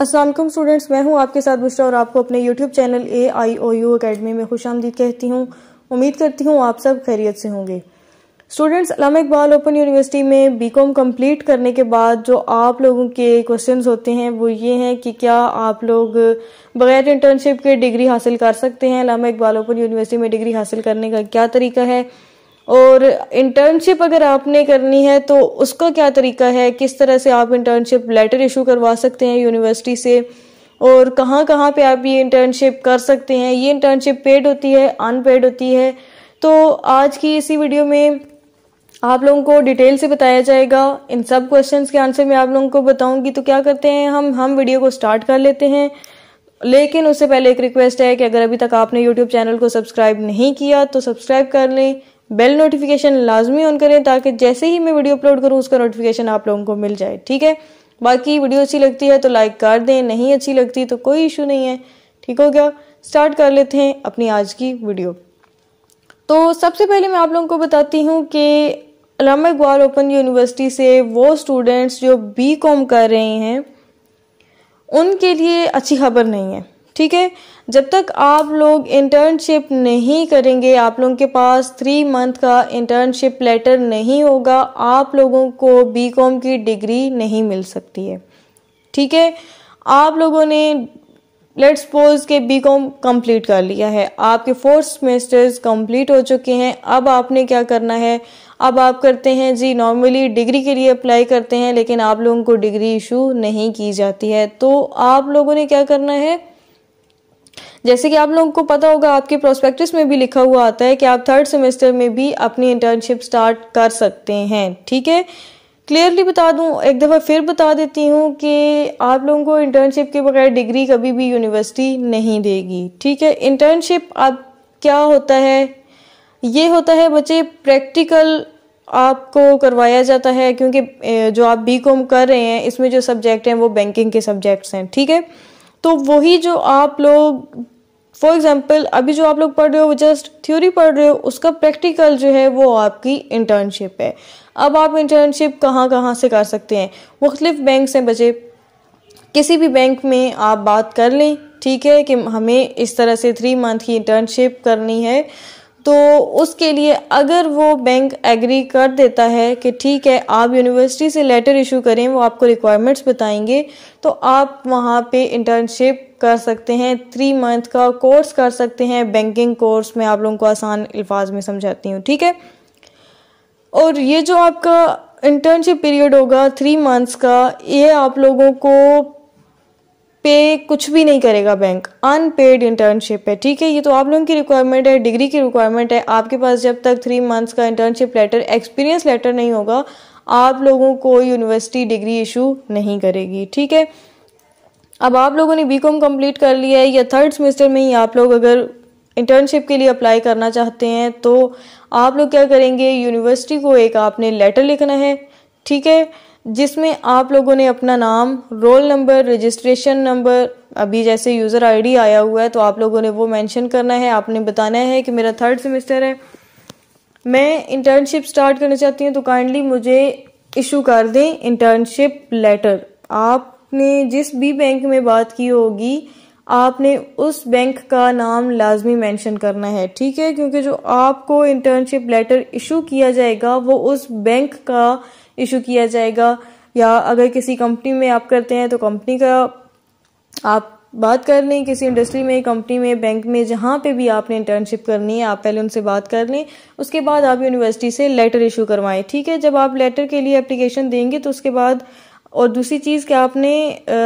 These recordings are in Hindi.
असलम स्टूडेंट्स मैं हूं आपके साथ बुशरा और आपको अपने YouTube channel A I O U academy में खुश आमदी कहती हूं उम्मीद करती हूं आप सब खैरियत से होंगे students Allama Iqbal open university में बी कॉम कम्प्लीट करने के बाद जो आप लोगों के क्वेश्चंस होते हैं वो ये हैं कि क्या आप लोग बगैर इंटर्नशिप के डिग्री हासिल कर सकते हैं अलामा इकबाल ओपन यूनिवर्सिटी में डिग्री हासिल करने का क्या तरीका है और इंटर्नशिप अगर आपने करनी है तो उसका क्या तरीका है किस तरह से आप इंटर्नशिप लेटर इशू करवा सकते हैं यूनिवर्सिटी से और कहाँ कहाँ पे आप ये इंटर्नशिप कर सकते हैं ये इंटर्नशिप पेड होती है अनपेड होती है तो आज की इसी वीडियो में आप लोगों को डिटेल से बताया जाएगा इन सब क्वेश्चंस के आंसर मैं आप लोगों को बताऊंगी तो क्या करते हैं हम हम वीडियो को स्टार्ट कर लेते हैं लेकिन उससे पहले एक रिक्वेस्ट है कि अगर अभी तक आपने यूट्यूब चैनल को सब्सक्राइब नहीं किया तो सब्सक्राइब कर लें बेल नोटिफिकेशन लाजमी ऑन करें ताकि जैसे ही मैं वीडियो अपलोड करूँ उसका नोटिफिकेशन आप लोगों को मिल जाए ठीक है बाकी वीडियो अच्छी लगती है तो लाइक कर दें नहीं अच्छी लगती तो कोई इशू नहीं है ठीक हो गया स्टार्ट कर लेते हैं अपनी आज की वीडियो तो सबसे पहले मैं आप लोगों को बताती हूँ कि अलामा इकबाल ओपन यूनिवर्सिटी से वो स्टूडेंट्स जो बी कॉम कर रहे हैं उनके लिए अच्छी खबर नहीं है ठीक है जब तक आप लोग इंटर्नशिप नहीं करेंगे आप लोगों के पास थ्री मंथ का इंटर्नशिप लेटर नहीं होगा आप लोगों को बीकॉम की डिग्री नहीं मिल सकती है ठीक है आप लोगों ने लेट्स सपोज के बी कॉम कम्प्लीट कर लिया है आपके फोर्थ सेमेस्टर्स कंप्लीट हो चुके हैं अब आपने क्या करना है अब आप करते हैं जी नॉर्मली डिग्री के लिए अप्लाई करते हैं लेकिन आप लोगों को डिग्री इशू नहीं की जाती है तो आप लोगों ने क्या करना है जैसे कि आप लोगों को पता होगा आपके प्रोस्पेक्टिस में भी लिखा हुआ आता है कि आप थर्ड सेमेस्टर में भी अपनी इंटर्नशिप स्टार्ट कर सकते हैं ठीक है क्लियरली बता दूं एक दफ़ा फिर बता देती हूँ कि आप लोगों को इंटर्नशिप के बगैर डिग्री कभी भी यूनिवर्सिटी नहीं देगी ठीक है इंटर्नशिप आप क्या होता है ये होता है बच्चे प्रैक्टिकल आपको करवाया जाता है क्योंकि जो आप बी कॉम कर रहे हैं इसमें जो सब्जेक्ट हैं वो बैंकिंग के सब्जेक्ट्स हैं ठीक है तो वही जो आप लोग फॉर एग्जाम्पल अभी जो आप लोग पढ़ रहे हो वो जस्ट थ्योरी पढ़ रहे हो उसका प्रैक्टिकल जो है वो आपकी इंटर्नशिप है अब आप इंटर्नशिप कहाँ कहाँ से कर सकते हैं मुख्तलिफ बैंक से बचे किसी भी बैंक में आप बात कर लें ठीक है कि हमें इस तरह से थ्री मंथ की इंटर्नशिप करनी है तो उसके लिए अगर वो बैंक एग्री कर देता है कि ठीक है आप यूनिवर्सिटी से लेटर इशू करें वो आपको रिक्वायरमेंट्स बताएंगे तो आप वहाँ पे इंटर्नशिप कर सकते हैं थ्री मंथ का कोर्स कर सकते हैं बैंकिंग कोर्स में आप लोगों को आसान अल्फाज में समझाती हूँ ठीक है और ये जो आपका इंटर्नशिप पीरियड होगा थ्री मंथ्स का ये आप लोगों को पे कुछ भी नहीं करेगा बैंक अनपेड इंटर्नशिप है ठीक है ये तो आप लोगों की रिक्वायरमेंट है डिग्री की रिक्वायरमेंट है आपके पास जब तक थ्री मंथ्स का इंटर्नशिप लेटर एक्सपीरियंस लेटर नहीं होगा आप लोगों को यूनिवर्सिटी डिग्री इशू नहीं करेगी ठीक है अब आप लोगों ने बी कॉम कम्प्लीट कर लिया है या थर्ड सेमेस्टर में ही आप लोग अगर इंटर्नशिप के लिए अप्लाई करना चाहते हैं तो आप लोग क्या करेंगे यूनिवर्सिटी को एक आपने लेटर लिखना है ठीक है जिसमें आप लोगों ने अपना नाम रोल नंबर रजिस्ट्रेशन नंबर अभी जैसे यूज़र आईडी आया हुआ है तो आप लोगों ने वो मेंशन करना है आपने बताना है कि मेरा थर्ड सेमेस्टर है मैं इंटर्नशिप स्टार्ट करना चाहती हूँ तो काइंडली मुझे इशू कर दें इंटर्नशिप लेटर आपने जिस भी बैंक में बात की होगी आपने उस बैंक का नाम लाजमी मेंशन करना है ठीक है क्योंकि जो आपको इंटर्नशिप लेटर इशू किया जाएगा वो उस बैंक का इशू किया जाएगा या अगर किसी कंपनी में आप करते हैं तो कंपनी का आप बात कर लें किसी इंडस्ट्री में कंपनी में बैंक में जहाँ पे भी आपने इंटर्नशिप करनी है आप पहले उनसे बात कर लें उसके बाद आप यूनिवर्सिटी से लेटर इशू करवाएं ठीक है जब आप लेटर के लिए एप्लीकेशन देंगे तो उसके बाद और दूसरी चीज़ कि आपने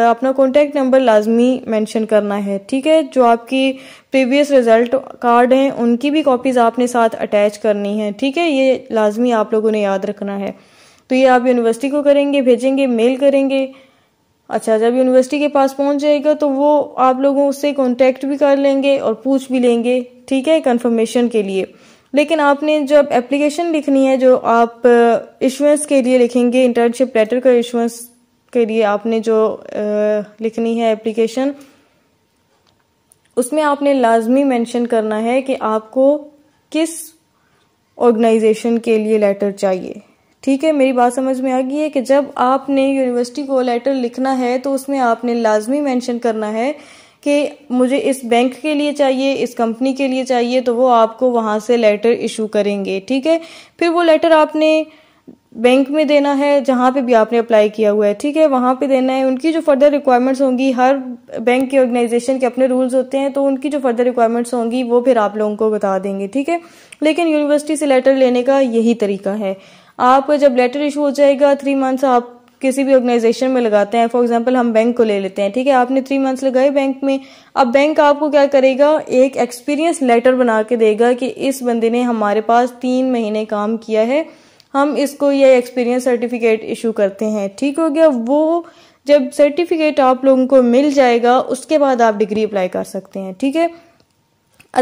अपना कॉन्टैक्ट नंबर लाजमी मेंशन करना है ठीक है जो आपकी प्रीवियस रिजल्ट कार्ड हैं उनकी भी कॉपीज़ आपने साथ अटैच करनी है ठीक है ये लाजमी आप लोगों ने याद रखना है तो ये आप यूनिवर्सिटी को करेंगे भेजेंगे मेल करेंगे अच्छा जब यूनिवर्सिटी के पास पहुंच जाएगा तो वो आप लोगों से कांटेक्ट भी कर लेंगे और पूछ भी लेंगे ठीक है कंफर्मेशन के लिए लेकिन आपने जब एप्लीकेशन लिखनी है जो आप इशुएंस के लिए लिखेंगे इंटर्नशिप लेटर का इशुएंस के लिए आपने जो लिखनी है एप्लीकेशन उसमें आपने लाजमी मेंशन करना है कि आपको किस ऑर्गेनाइजेशन के लिए लेटर चाहिए ठीक है मेरी बात समझ में आ गई है कि जब आपने यूनिवर्सिटी को लेटर लिखना है तो उसमें आपने लाजमी मेंशन करना है कि मुझे इस बैंक के लिए चाहिए इस कंपनी के लिए चाहिए तो वो आपको वहां से लेटर इशू करेंगे ठीक है फिर वो लेटर आपने बैंक में देना है जहां पे भी आपने अप्लाई किया हुआ है ठीक है वहां पे देना है उनकी जो फर्दर रिक्वायरमेंट्स होंगी हर बैंक के ऑर्गेनाइजेशन के अपने रूल्स होते हैं तो उनकी जो फर्दर रिक्वायरमेंट्स होंगी वो फिर आप लोगों को बता देंगे ठीक है लेकिन यूनिवर्सिटी से लेटर लेने का यही तरीका है आपका जब लेटर इशू हो जाएगा थ्री मंथ्स आप किसी भी ऑर्गेनाइजेशन में लगाते हैं फॉर एग्जांपल हम बैंक को ले लेते हैं ठीक है आपने थ्री मंथ्स लगाए बैंक में अब बैंक आपको क्या करेगा एक एक्सपीरियंस लेटर बना के देगा कि इस बंदे ने हमारे पास तीन महीने काम किया है हम इसको ये एक्सपीरियंस सर्टिफिकेट इशू करते हैं ठीक हो गया वो जब सर्टिफिकेट आप लोगों को मिल जाएगा उसके बाद आप डिग्री अप्लाई कर सकते हैं ठीक है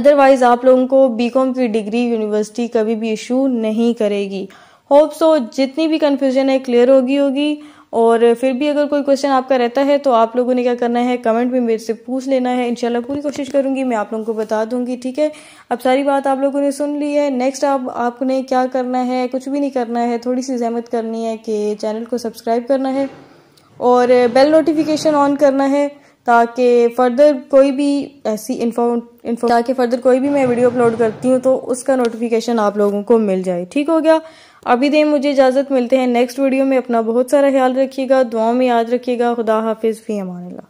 अदरवाइज आप लोगों को बीकॉम की डिग्री यूनिवर्सिटी कभी भी इशू नहीं करेगी होप सो जितनी भी कन्फ्यूजन है क्लियर होगी होगी और फिर भी अगर कोई क्वेश्चन आपका रहता है तो आप लोगों ने क्या करना है कमेंट में मेरे से पूछ लेना है इंशाल्लाह पूरी कोशिश करूंगी मैं आप लोगों को बता दूंगी ठीक है अब सारी बात आप लोगों ने सुन ली है नेक्स्ट आप आपने क्या करना है कुछ भी नहीं करना है थोड़ी सी जहमत करनी है कि चैनल को सब्सक्राइब करना है और बेल नोटिफिकेशन ऑन करना है ताकि फर्दर कोई भी ऐसी इन्फो ताकि फर्दर कोई भी मैं वीडियो अपलोड करती हूँ तो उसका नोटिफिकेशन आप लोगों को मिल जाए ठीक हो गया अभी दें मुझे इजाज़त मिलते हैं नेक्स्ट वीडियो में अपना बहुत सारा ख्याल रखिएगा दुआओं में याद रखिएगा खुदा हाफिज़ फ़ी अमानला